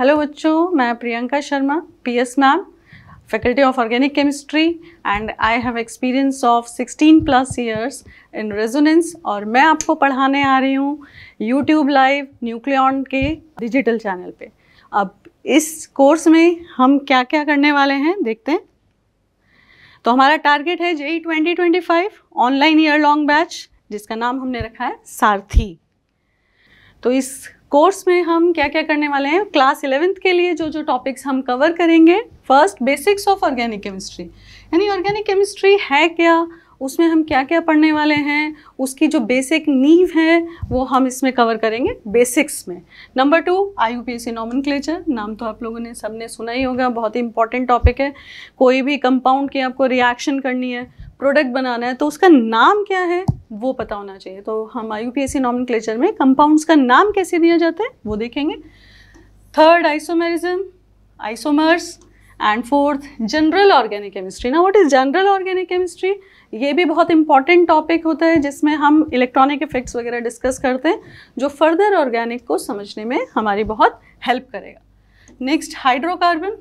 Hello बच्चों मैं Priyanka Sharma PS ma'am faculty of organic chemistry and I have experience of 16 plus years in Resonance और मैं आपको पढ़ाने आ रही हूँ यूट्यूब लाइव न्यूक्लियन के डिजिटल चैनल पे अब इस कोर्स में हम क्या क्या करने वाले हैं देखते हैं तो हमारा टारगेट है JEE 2025 online year long batch जिसका नाम हमने रखा है सारथी तो इस कोर्स में हम क्या क्या करने वाले हैं क्लास इलेवेंथ के लिए जो जो टॉपिक्स हम कवर करेंगे first basics of organic chemistry यानी ऑर्गेनिक केमिस्ट्री है क्या उसमें हम क्या क्या पढ़ने वाले हैं उसकी जो बेसिक नींव है वो हम इसमें कवर करेंगे बेसिक्स में number two I U P S नाम तो आप लोगों ने सबने सुना ही होगा बहुत ही इंपॉर्टेंट टॉपिक है कोई भी कंपाउंड की आपको रिएक्शन करनी है प्रोडक्ट बनाना है तो उसका नाम क्या है वो पता होना चाहिए तो हम I U P S C nomenclature में कंपाउंड्स का नाम कैसे दिया जाता है वो देखेंगे third isomerism isomers and fourth general organic chemistry ना what is general organic chemistry ये भी बहुत इंपॉर्टेंट टॉपिक होता है जिसमें हम इलेक्ट्रॉनिक इफेक्ट्स वगैरह डिस्कस करते हैं जो फर्दर ऑर्गेनिक को समझने में हमारी बहुत हेल्प करेगा next hydrocarbon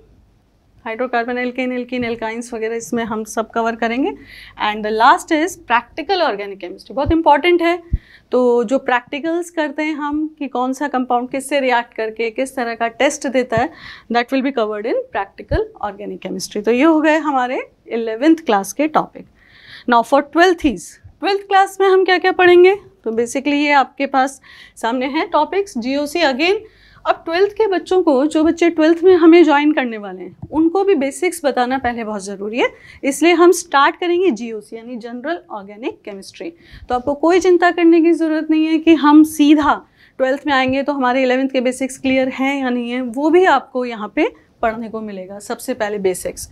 hydrocarbon alkane alkene alkynes वगैरह इसमें हम सब कवर करेंगे and the last is practical organic chemistry बहुत इंपॉर्टेंट है तो जो प्रैक्टिकल्स करते हैं हम कि कौन सा कंपाउंड किससे रिएक्ट करके किस तरह का टेस्ट देता है that will be covered in practical organic chemistry तो ये हो गए हमारे इलेवेंथ क्लास के topic now for twelfth is twelfth class में हम क्या क्या पढ़ेंगे तो बेसिकली ये आपके पास सामने हैं टॉपिक्स जी अगेन अब ट्वेल्थ के बच्चों को जो बच्चे ट्वेल्थ में हमें ज्वाइन करने वाले हैं उनको भी बेसिक्स बताना पहले बहुत ज़रूरी है इसलिए हम स्टार्ट करेंगे जीओसी यानी जनरल ऑर्गेनिक केमिस्ट्री तो आपको कोई चिंता करने की ज़रूरत नहीं है कि हम सीधा ट्वेल्थ में आएंगे तो हमारे इलेवेंथ के बेसिक्स क्लियर हैं या नहीं है वो भी आपको यहाँ पर पढ़ने को मिलेगा सबसे पहले बेसिक्स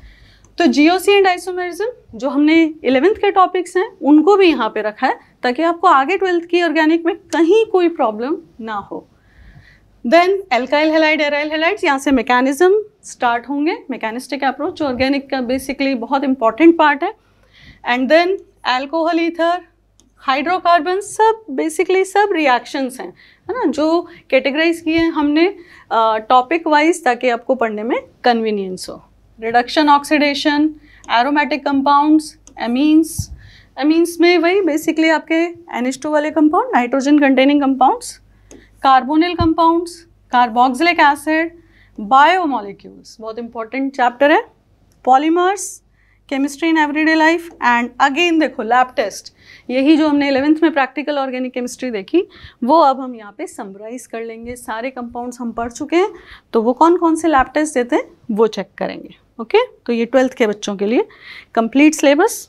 तो सी एंड आइसोमेरिज्म जो हमने इलेवेंथ के टॉपिक्स हैं उनको भी यहाँ पे रखा है ताकि आपको आगे ट्वेल्थ की ऑर्गेनिक में कहीं कोई प्रॉब्लम ना हो then alkyl halide aryl halides यहाँ से मैकेनिज्म स्टार्ट होंगे मैकेनिस्टिक अप्रोच ऑर्गेनिक का बेसिकली बहुत इंपॉर्टेंट पार्ट है and then alcohol ether hydrocarbon सब बेसिकली सब रिएक्शंस हैं है ना जो कैटेगराइज किए हैं हमने टॉपिक वाइज ताकि आपको पढ़ने में कन्वीनियंस हो reduction oxidation aromatic compounds amines amines में वही बेसिकली आपके एनिस्टो वाले compound nitrogen containing compounds carbonyl compounds carboxylic acid biomolecules बहुत इंपॉर्टेंट चैप्टर है polymers chemistry in everyday life and again देखो लैब टेस्ट यही जो हमने इलेवेंथ में प्रैक्टिकल ऑर्गेनिक केमिस्ट्री देखी वो अब हम यहाँ पे समराइज कर लेंगे सारे कंपाउंड्स हम पढ़ चुके हैं तो वो कौन कौन से लैब टेस्ट देते हैं वो चेक करेंगे ओके okay? तो ये ट्वेल्थ के बच्चों के लिए कंप्लीट सिलेबस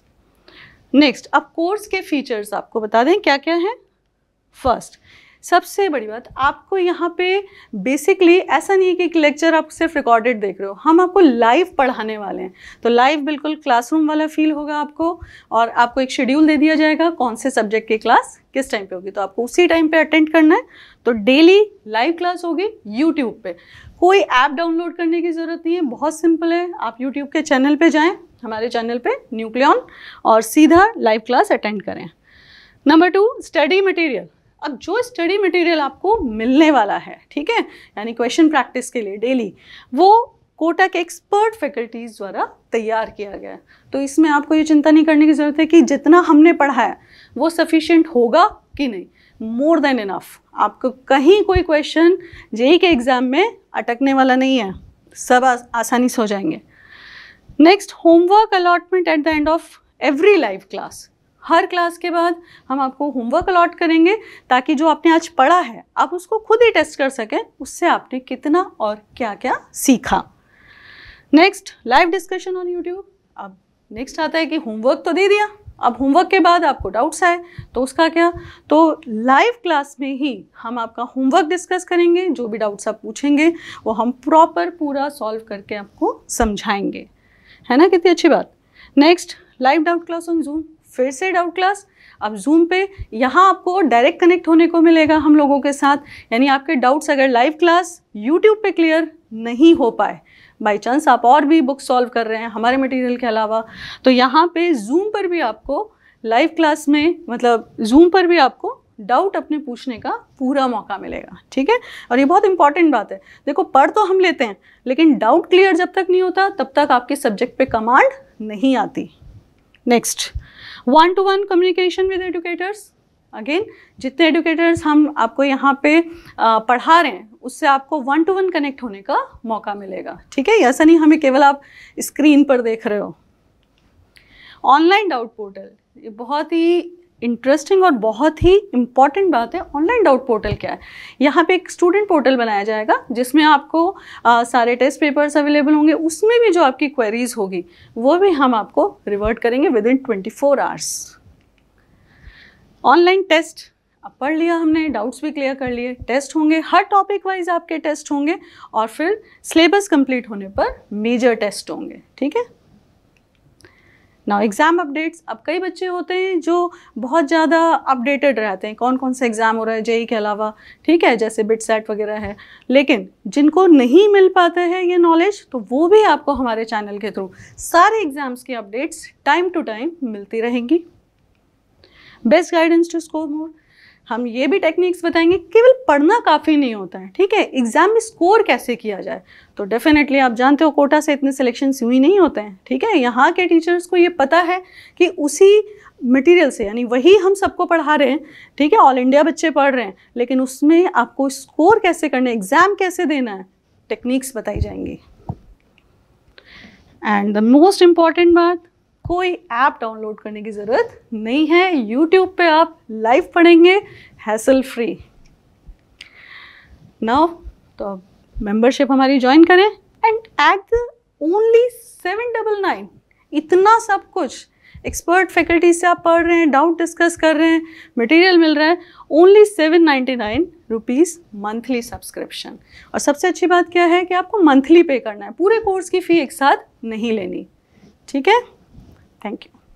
नेक्स्ट अब कोर्स के फीचर्स आपको बता दें क्या क्या है फर्स्ट सबसे बड़ी बात आपको यहाँ पे बेसिकली ऐसा नहीं है कि एक लेक्चर आप सिर्फ रिकॉर्डेड देख रहे हो हम आपको लाइव पढ़ाने वाले हैं तो लाइव बिल्कुल क्लासरूम वाला फील होगा आपको और आपको एक शेड्यूल दे दिया जाएगा कौन से सब्जेक्ट की क्लास किस टाइम पे होगी तो आपको उसी टाइम पे अटेंड करना है तो डेली लाइव क्लास होगी यूट्यूब पे कोई ऐप डाउनलोड करने की ज़रूरत नहीं है बहुत सिंपल है आप यूट्यूब के चैनल पर जाएँ हमारे चैनल पर न्यूक्लियन और सीधा लाइव क्लास अटेंड करें नंबर टू स्टडी मटेरियल अब जो स्टडी मटेरियल आपको मिलने वाला है ठीक है यानी क्वेश्चन प्रैक्टिस के लिए डेली वो कोटा के एक्सपर्ट फैकल्टीज़ द्वारा तैयार किया गया है तो इसमें आपको ये चिंता नहीं करने की ज़रूरत है कि जितना हमने पढ़ा है वो सफिशियंट होगा कि नहीं मोर देन इनफ आपको कहीं कोई क्वेश्चन जेई के एग्ज़ाम में अटकने वाला नहीं है सब आ, आसानी से हो जाएंगे next homework allotment at the end of every live class हर क्लास के बाद हम आपको होमवर्क अलॉट करेंगे ताकि जो आपने आज पढ़ा है आप उसको खुद ही टेस्ट कर सकें उससे आपने कितना और क्या क्या सीखा next live discussion on YouTube अब नेक्स्ट आता है कि होमवर्क तो दे दिया अब होमवर्क के बाद आपको डाउट्स आए तो उसका क्या तो लाइव क्लास में ही हम आपका होमवर्क डिस्कस करेंगे जो भी डाउट्स आप पूछेंगे वो हम प्रॉपर पूरा सॉल्व करके आपको समझाएंगे है ना कितनी अच्छी बात next live doubt class on Zoom फिर से डाउट क्लास अब जूम पे यहाँ आपको डायरेक्ट कनेक्ट होने को मिलेगा हम लोगों के साथ यानी आपके डाउट्स अगर लाइव क्लास यूट्यूब पे क्लियर नहीं हो पाए बाई चांस आप और भी बुक सॉल्व कर रहे हैं हमारे मटेरियल के अलावा तो यहाँ पे जूम पर भी आपको लाइव क्लास में मतलब जूम पर भी आपको डाउट अपने पूछने का पूरा मौका मिलेगा ठीक है और ये बहुत इंपॉर्टेंट बात है देखो पढ़ तो हम लेते हैं लेकिन डाउट क्लियर जब तक नहीं होता तब तक आपके सब्जेक्ट पे कमांड नहीं आती next one two one communication with educators again जितने एडुकेटर्स हम आपको यहाँ पे पढ़ा रहे हैं उससे आपको वन टू वन कनेक्ट होने का मौका मिलेगा ठीक है ऐसा नहीं हमें केवल आप स्क्रीन पर देख रहे हो ऑनलाइन डाउट पोर्टल ये बहुत ही इंटरेस्टिंग और बहुत ही इम्पॉर्टेंट बात है ऑनलाइन डाउट पोर्टल क्या है यहाँ पे एक स्टूडेंट पोर्टल बनाया जाएगा जिसमें आपको आ, सारे टेस्ट पेपर्स अवेलेबल होंगे उसमें भी जो आपकी क्वेरीज होगी वो भी हम आपको रिवर्ट करेंगे within twenty four hours online test अब पढ़ लिया हमने डाउट्स भी क्लियर कर लिए टेस्ट होंगे हर टॉपिक वाइज आपके टेस्ट होंगे और फिर सिलेबस कंप्लीट होने पर मेजर टेस्ट होंगे ठीक है नाउ एग्ज़ाम अपडेट्स अब कई बच्चे होते हैं जो बहुत ज़्यादा अपडेटेड रहते हैं कौन कौन सा एग्ज़ाम हो रहा है जेई e के अलावा ठीक है जैसे बिट सेट वगैरह है लेकिन जिनको नहीं मिल पाता है ये नॉलेज तो वो भी आपको हमारे चैनल के थ्रू सारे एग्ज़ाम्स की अपडेट्स टाइम टू टाइम मिलती रहेंगी best guidance to score more हम ये भी टेक्निक्स बताएंगे केवल पढ़ना काफ़ी नहीं होता है ठीक है एग्ज़ाम में स्कोर कैसे किया जाए तो डेफिनेटली आप जानते हो कोटा से इतने सिलेक्शन यूँ ही नहीं होते हैं ठीक है यहाँ के टीचर्स को ये पता है कि उसी मटेरियल से यानी वही हम सबको पढ़ा रहे हैं ठीक है ऑल इंडिया बच्चे पढ़ रहे हैं लेकिन उसमें आपको स्कोर कैसे करना है एग्ज़ाम कैसे देना है टेक्निक्स बताई जाएंगी एंड द मोस्ट इम्पॉर्टेंट बात कोई ऐप डाउनलोड करने की ज़रूरत नहीं है यूट्यूब पे आप लाइव पढ़ेंगे हैसल फ्री नाउ तो अब मेंबरशिप हमारी ज्वाइन करें and at the only seven double nine इतना सब कुछ एक्सपर्ट फैकल्टी से आप पढ़ रहे हैं डाउट डिस्कस कर रहे हैं मटेरियल मिल रहा है only seven ninety nine rupees monthly subscription और सबसे अच्छी बात क्या है कि आपको मंथली पे करना है पूरे कोर्स की फ़ी एक साथ नहीं लेनी ठीक है Thank you.